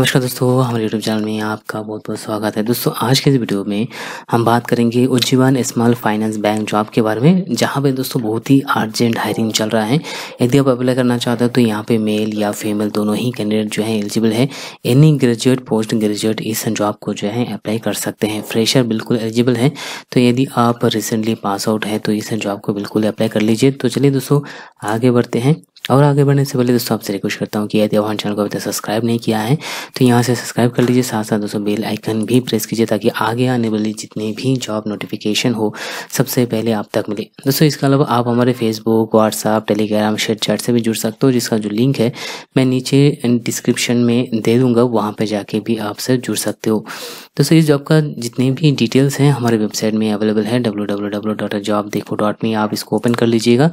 नमस्कार दोस्तों हमारे यूट्यूब चैनल में आपका बहुत बहुत स्वागत है दोस्तों आज के इस वीडियो में हम बात करेंगे Ujjivan small finance bank job के बारे में जहाँ पे दोस्तों बहुत ही अर्जेंट हायरिंग चल रहा है यदि आप अप्लाई करना चाहते हो तो यहाँ पे मेल या फीमेल दोनों ही कैंडिडेट जो है एलिजिबल है एनी ग्रेजुएट पोस्ट ग्रेजुएट इस जॉब को जो है अप्लाई कर सकते हैं फ्रेशर बिल्कुल एलिजिबल है तो यदि आप रिसेंटली पास आउट है तो इस जॉब को बिल्कुल अप्लाई कर लीजिए तो चलिए दोस्तों आगे बढ़ते हैं और आगे बढ़ने से पहले दोस्तों आपसे रिक्वेस्ट करता हूँ कि यदि आप चैनल को अभी तक सब्सक्राइब नहीं किया है तो यहाँ से सब्सक्राइब कर लीजिए साथ साथ दोस्तों बेल आइकन भी प्रेस कीजिए ताकि आगे आने वाली जितनी भी जॉब नोटिफिकेशन हो सबसे पहले आप तक मिले दोस्तों इसके अलावा आप हमारे Facebook WhatsApp Telegram share chat से भी जुड़ सकते हो जिसका जो लिंक है मैं नीचे डिस्क्रिप्शन में दे दूंगा वहाँ पर जाके भी आपसे जुड़ सकते हो दोस्तों इस जॉब का जितने भी डिटेल्स हैं हमारे वेबसाइट में अवेलेबल है W W W dot job देखो डॉट आप इसको ओपन कर लीजिएगा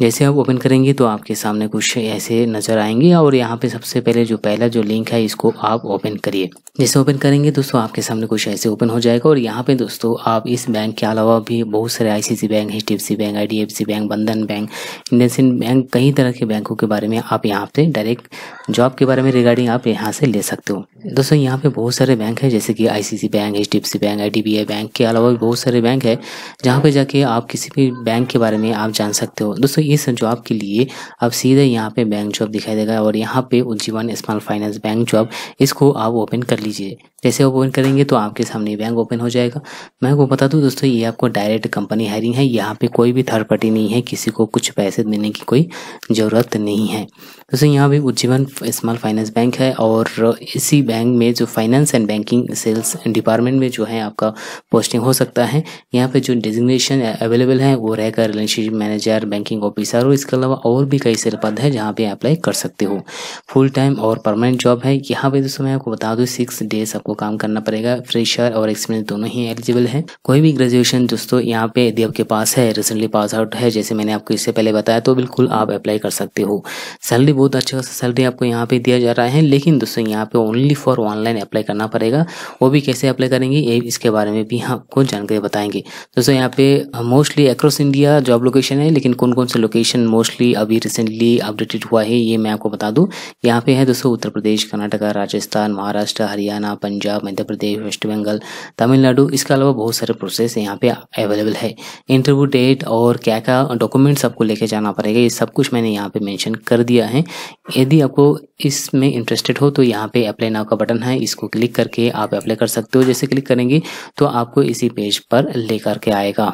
जैसे आप ओपन करेंगे तो आपके सामने सामने कुछ ऐसे नज़र आएंगे और यहाँ पे सबसे पहले जो पहला जो लिंक है इसको आप ओपन करिए जैसे ओपन करेंगे दोस्तों आपके सामने कुछ ऐसे ओपन हो जाएगा और यहाँ पे दोस्तों आप इस बैंक के अलावा भी बहुत सारे ICC bank H bank I bank Bandhan bank Indian bank कई तरह के बैंकों के बारे में आप यहाँ पे डायरेक्ट जॉब के बारे में रिगार्डिंग आप यहाँ से ले सकते हो दोस्तों यहाँ पे बहुत सारे बैंक है जैसे की ICC bank H bank I bank के अलावा भी बहुत सारे बैंक है जहाँ पे जाके आप किसी भी बैंक के बारे में आप जान सकते हो दोस्तों इस जॉब के लिए आप सीधे यहाँ पे बैंक जॉब दिखाई देगा और यहाँ पे Ujjivan small finance bank job इसको आप ओपन कर लीजिए जैसे आप ओपन करेंगे तो आपके सामने बैंक ओपन हो जाएगा मैं आपको बता दूँ दोस्तों ये आपको डायरेक्ट कंपनी हायरिंग है यहाँ पे कोई भी थर्ड पार्टी नहीं है किसी को कुछ पैसे देने की कोई ज़रूरत नहीं है दोस्तों यहाँ भी उज्जीवन स्मॉल फाइनेंस बैंक है और इसी बैंक में जो finance and banking sales department में जो है आपका पोस्टिंग हो सकता है यहाँ पे जो डिजिग्नेशन अवेलेबल है वो रहेगा रिलेशनशिप मैनेजर बैंकिंग ऑफिसर और इसके अलावा और भी कई सारे पद है जहाँ पे अप्लाई कर सकते हो फुल टाइम और परमानेंट जॉब है यहाँ पे दोस्तों मैं आपको बता दूँ सिक्स डेज आपको काम करना पड़ेगा फ्रेशर और एक्सपीरियंस दोनों ही एलिजिबल है कोई भी ग्रेजुएशन दोस्तों यहाँ पे यदि आपके पास है रिसेंटली पास आउट है जैसे मैंने आपको इससे पहले बताया तो बिल्कुल आप अप्लाई कर सकते हो सैलरी बहुत अच्छे खासा सैलरी आपको यहाँ पे दिया जा रहा है लेकिन दोस्तों यहाँ पे ओनली फॉर ऑनलाइन अप्लाई करना पड़ेगा वो भी कैसे अप्लाई करेंगे ये इसके बारे में भी आपको जानकारी बताएंगे दोस्तों यहाँ पे mostly across India job location है लेकिन कौन कौन से लोकेशन मोस्टली अभी रिसेंटली अपडेटेड हुआ है ये मैं आपको बता दूँ यहाँ पे है दोस्तों उत्तर प्रदेश कर्नाटका राजस्थान महाराष्ट्र हरियाणा पंजाब मध्य प्रदेश वेस्ट बंगाल तमिलनाडु इसके अलावा बहुत सारे प्रोसेस यहाँ पे अवेलेबल है इंटरव्यू डेट और क्या क्या डॉक्यूमेंट्स आपको लेके जाना पड़ेगा ये सब कुछ मैंने यहाँ पे मेंशन कर दिया है यदि आपको इसमें इंटरेस्टेड हो तो यहाँ पे अप्लाई नाव का बटन है इसको क्लिक करके आप अप्लाई कर सकते हो जैसे क्लिक करेंगे तो आपको इसी पेज पर लेकर के आएगा